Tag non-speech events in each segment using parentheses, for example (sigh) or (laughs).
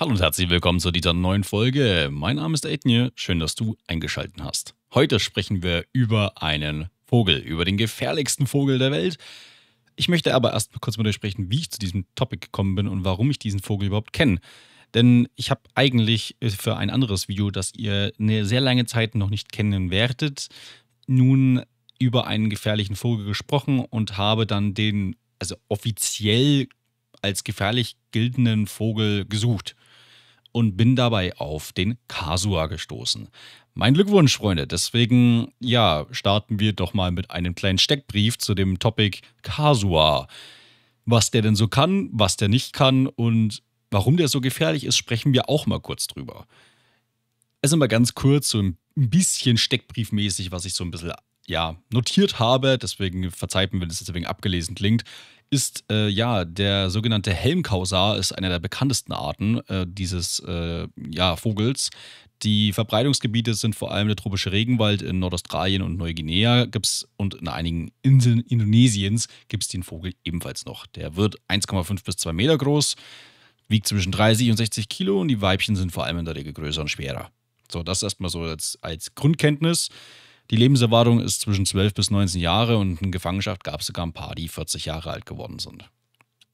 Hallo und herzlich willkommen zu dieser neuen Folge. Mein Name ist Aidnir, schön, dass du eingeschaltet hast. Heute sprechen wir über einen Vogel, über den gefährlichsten Vogel der Welt. Ich möchte aber erst kurz mit euch sprechen, wie ich zu diesem Topic gekommen bin und warum ich diesen Vogel überhaupt kenne. Denn ich habe eigentlich äh, für ein anderes Video, das ihr eine sehr lange Zeit noch nicht kennen werdet, nun über einen gefährlichen Vogel gesprochen und habe dann den, also offiziell als gefährlich gildenden Vogel gesucht und bin dabei auf den Kasua gestoßen. Mein Glückwunsch, Freunde. Deswegen, ja, starten wir doch mal mit einem kleinen Steckbrief zu dem Topic Kasua. Was der denn so kann, was der nicht kann und warum der so gefährlich ist, sprechen wir auch mal kurz drüber. Also mal ganz kurz, so ein bisschen steckbriefmäßig, was ich so ein bisschen ja, notiert habe, deswegen verzeiht mir, wenn es jetzt ein wenig abgelesen klingt ist äh, ja der sogenannte Helmkausar ist einer der bekanntesten Arten äh, dieses äh, ja, Vogels. Die Verbreitungsgebiete sind vor allem der tropische Regenwald in Nordaustralien und Neuguinea gibt's, und in einigen Inseln Indonesiens gibt es den Vogel ebenfalls noch. Der wird 1,5 bis 2 Meter groß, wiegt zwischen 30 und 60 Kilo und die Weibchen sind vor allem in der Regel größer und schwerer. So, das erstmal so als, als Grundkenntnis. Die Lebenserwartung ist zwischen 12 bis 19 Jahre und in Gefangenschaft gab es sogar ein paar, die 40 Jahre alt geworden sind.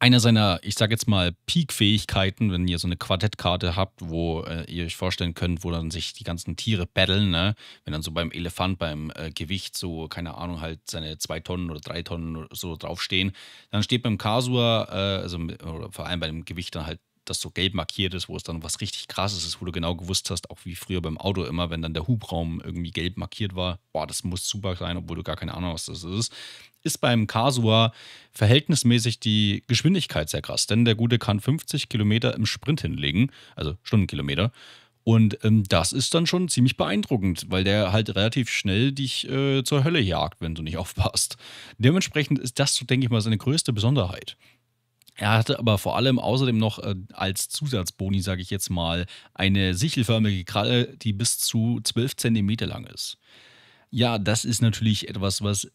Einer seiner, ich sag jetzt mal, Peak-Fähigkeiten, wenn ihr so eine Quartettkarte habt, wo äh, ihr euch vorstellen könnt, wo dann sich die ganzen Tiere battlen, ne? wenn dann so beim Elefant, beim äh, Gewicht so, keine Ahnung, halt seine zwei Tonnen oder drei Tonnen oder so draufstehen, dann steht beim Kasua, äh, also, oder vor allem bei dem Gewicht dann halt das so gelb markiert ist, wo es dann was richtig krasses ist, wo du genau gewusst hast, auch wie früher beim Auto immer, wenn dann der Hubraum irgendwie gelb markiert war, boah, das muss super sein, obwohl du gar keine Ahnung hast, was das ist, ist beim Casua verhältnismäßig die Geschwindigkeit sehr krass, denn der Gute kann 50 Kilometer im Sprint hinlegen, also Stundenkilometer. Und ähm, das ist dann schon ziemlich beeindruckend, weil der halt relativ schnell dich äh, zur Hölle jagt, wenn du nicht (laughs) aufpasst. Dementsprechend ist das, so, denke ich mal, seine größte Besonderheit. Er hatte aber vor allem außerdem noch äh, als Zusatzboni, sage ich jetzt mal, eine sichelförmige Kralle, die bis zu 12 cm lang ist. Ja, das ist natürlich etwas, was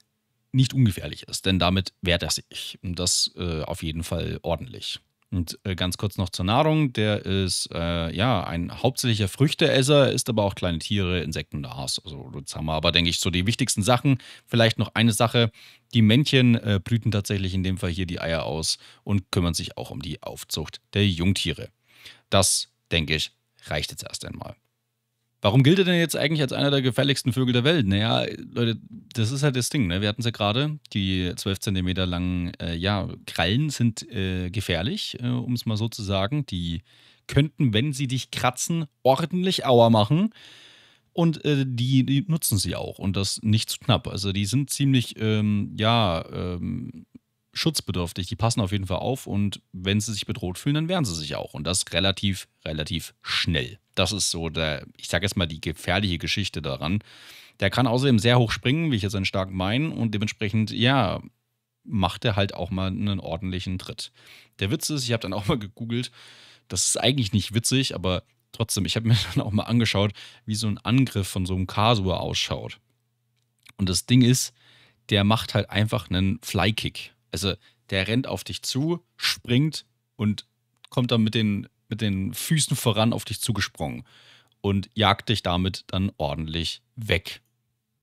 nicht ungefährlich ist, denn damit wehrt er sich. Und das äh, auf jeden Fall ordentlich. Und äh, ganz kurz noch zur Nahrung. Der ist äh, ja ein hauptsächlicher Früchteesser, isst aber auch kleine Tiere, Insekten und Aas. Also jetzt haben wir aber, denke ich, so die wichtigsten Sachen. Vielleicht noch eine Sache. Die Männchen äh, blüten tatsächlich in dem Fall hier die Eier aus und kümmern sich auch um die Aufzucht der Jungtiere. Das, denke ich, reicht jetzt erst einmal. Warum gilt er denn jetzt eigentlich als einer der gefährlichsten Vögel der Welt? Naja, Leute, das ist halt das Ding. Ne? Wir hatten es ja gerade, die 12 cm langen äh, ja, Krallen sind äh, gefährlich, äh, um es mal so zu sagen. Die könnten, wenn sie dich kratzen, ordentlich Aua machen. Und äh, die, die, nutzen sie auch und das nicht zu knapp. Also die sind ziemlich, ähm, ja, ähm, schutzbedürftig. Die passen auf jeden Fall auf und wenn sie sich bedroht fühlen, dann wehren sie sich auch. Und das relativ, relativ schnell. Das ist so der, ich sage jetzt mal, die gefährliche Geschichte daran. Der kann außerdem sehr hoch springen, wie ich jetzt einen starken Main, und dementsprechend, ja, macht er halt auch mal einen ordentlichen Tritt. Der Witz ist, ich habe dann auch mal gegoogelt, das ist eigentlich nicht witzig, aber trotzdem, ich habe mir (laughs) dann auch mal angeschaut, wie so ein Angriff von so einem Kasua ausschaut. Und das Ding ist, der macht halt einfach einen Flykick. Also der rennt auf dich zu, springt und kommt dann mit den, mit den Füßen voran auf dich zugesprungen und jagt dich damit dann ordentlich weg.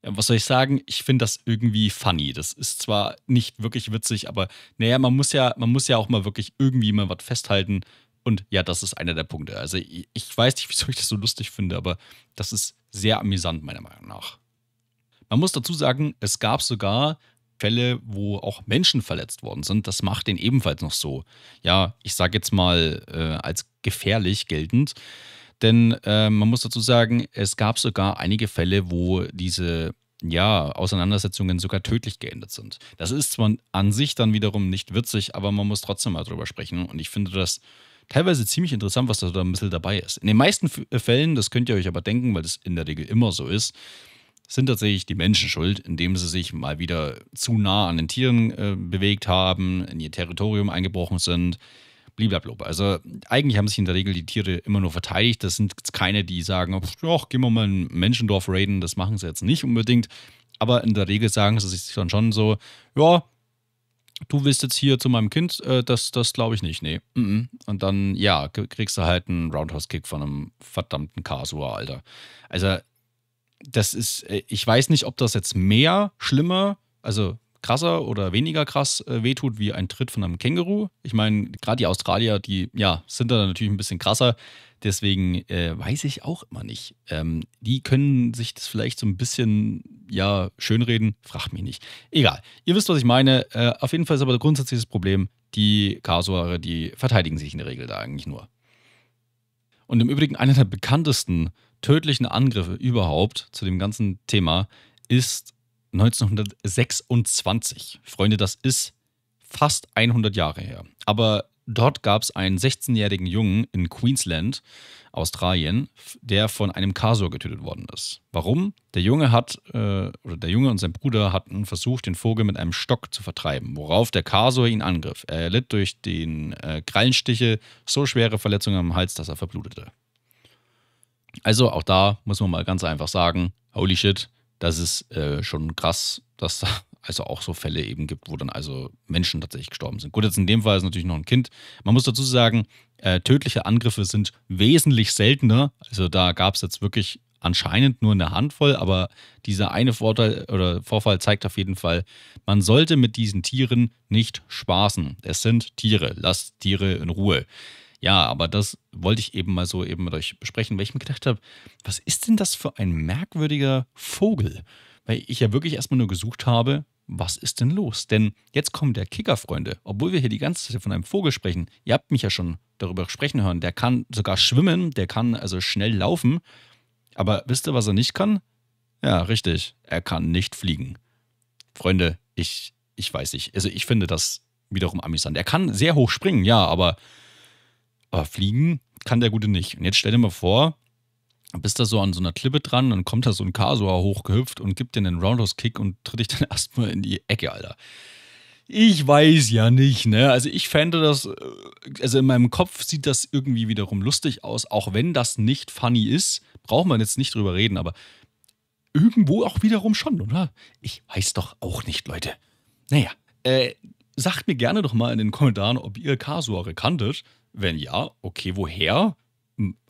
Ja, was soll ich sagen? Ich finde das irgendwie funny. Das ist zwar nicht wirklich witzig, aber naja, man muss ja, man muss ja auch mal wirklich irgendwie mal was festhalten. Und ja, das ist einer der Punkte. Also ich, ich weiß nicht, (laughs) wieso ich das so lustig finde, aber das ist sehr amüsant, meiner Meinung nach. Man muss dazu sagen, es gab sogar Fälle, wo auch Menschen verletzt worden sind. Das macht den ebenfalls noch so, ja, ich sage jetzt mal äh, als gefährlich geltend. Denn äh, man muss dazu sagen, es gab sogar einige Fälle, wo diese ja, Auseinandersetzungen sogar tödlich geendet sind. Das ist zwar an sich dann wiederum nicht witzig, aber man muss trotzdem mal drüber sprechen. Und ich finde das teilweise ziemlich interessant, was da so ein bisschen dabei ist. In den meisten Fällen, das könnt ihr euch aber denken, weil das in der Regel immer so ist, sind tatsächlich die Menschen schuld, indem sie sich mal wieder zu nah an den Tieren äh, bewegt haben, in ihr Territorium eingebrochen sind, blablabla. Also eigentlich haben sich in der Regel die Tiere immer nur verteidigt. Das sind jetzt keine, die sagen, ach, gehen wir mal ein Menschendorf raiden, das machen sie jetzt nicht unbedingt. Aber in der Regel sagen sie sich dann schon so, ja, du willst jetzt hier zu meinem Kind, äh, das, das glaube ich nicht, nee. Mm, mm. Und dann, ja, kriegst du halt einen Roundhouse-Kick von einem verdammten Kasua, Alter. Also das ist, äh, ich weiß nicht, ob das jetzt mehr schlimmer, also krasser oder weniger krass äh, wehtut wie ein Tritt von einem Känguru. Ich meine, gerade die Australier, die ja, sind da natürlich ein bisschen krasser. Deswegen äh, weiß ich auch immer nicht. Ähm, die können sich das vielleicht so ein bisschen, ja, schönreden. Frag mich nicht. Egal. Ihr wisst, was ich meine. Äh, auf jeden Fall ist aber der grundsätzliche Problem, die Kasuare, die verteidigen sich in der Regel da eigentlich nur. Und im Übrigen einer der bekanntesten tödlichen Angriffe überhaupt zu dem ganzen Thema ist 1926. Freunde, das ist fast 100 Jahre her. Aber dort gab es einen 16-jährigen Jungen in Queensland, Australien, der von einem Kasur getötet worden ist. Warum? Der Junge hat, äh, oder der Junge und sein Bruder hatten versucht, den Vogel mit einem Stock zu vertreiben, worauf der Kasur ihn angriff. Er litt durch den äh, Krallenstiche so schwere Verletzungen am Hals, dass er verblutete. Also auch da muss man mal ganz einfach sagen, holy shit, das ist äh, schon krass, dass da (laughs) also auch so Fälle eben gibt, wo dann also Menschen tatsächlich gestorben sind. Gut, jetzt in dem Fall ist natürlich noch ein Kind. Man muss dazu sagen, äh, tödliche Angriffe sind wesentlich seltener. Also da gab es jetzt wirklich anscheinend nur eine Handvoll, aber dieser eine Vorteil oder Vorfall zeigt auf jeden Fall, man sollte mit diesen Tieren nicht spaßen. Es sind Tiere, lasst Tiere in Ruhe. Ja, aber das wollte ich eben mal so eben mit euch besprechen, weil ich mir gedacht habe, was ist denn das für ein merkwürdiger Vogel? Weil ich ja wirklich erstmal nur gesucht habe, was ist denn los? Denn jetzt kommt der Kicker, Freunde. Obwohl wir hier die ganze Zeit von einem Vogel sprechen, ihr habt mich ja schon darüber sprechen hören, der kann sogar schwimmen, der kann also schnell laufen. Aber wisst ihr, was er nicht kann? Ja, richtig, er kann nicht fliegen. Freunde, ich, ich weiß nicht. Also ich finde das wiederum amüsant. Er kann sehr hoch springen, ja, aber aber äh, fliegen kann der Gute nicht. Und jetzt stell dir mal vor, bist da so an so einer Klippe dran, dann kommt da so ein Kasua hochgehüpft und gibt dir einen Roundhouse-Kick und tritt dich (laughs) dann erstmal in die Ecke, Alter. Ich weiß ja nicht, ne? Also ich fände das, äh, also in meinem Kopf sieht das irgendwie wiederum lustig aus, auch wenn das nicht funny ist, braucht man jetzt nicht drüber reden, aber irgendwo auch wiederum schon, oder? Ich weiß doch auch nicht, Leute. Naja, äh, sagt mir gerne doch mal in den Kommentaren, ob ihr Kasua kanntet. Wenn ja, okay, woher?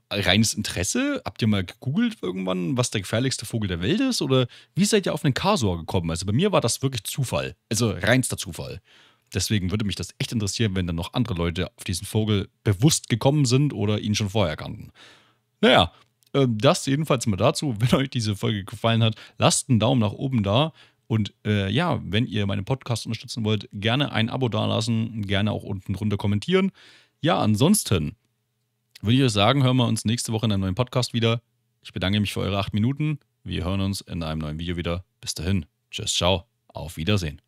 Reines Interesse? Habt ihr mal gegoogelt irgendwann, was der gefährlichste Vogel der Welt ist? Oder wie seid ihr auf einen Kasor gekommen? Also bei mir war das wirklich Zufall. Also reinster Zufall. Deswegen würde mich das echt interessieren, wenn dann noch andere Leute auf diesen Vogel bewusst gekommen sind oder ihn schon vorher kannten. Naja, ähm, das jedenfalls mal dazu. (laughs) Wenn euch diese Folge gefallen hat, lasst einen Daumen nach oben da. Und äh, ja, wenn ihr meinen Podcast unterstützen wollt, gerne ein Abo dalassen, gerne auch unten drunter kommentieren. Ja, ansonsten würde ich euch sagen, hören wir uns nächste Woche in einem neuen Podcast wieder. Ich bedanke mich für eure acht Minuten. Wir hören uns in einem neuen Video wieder. Bis dahin. Tschüss, ciao. Auf Wiedersehen.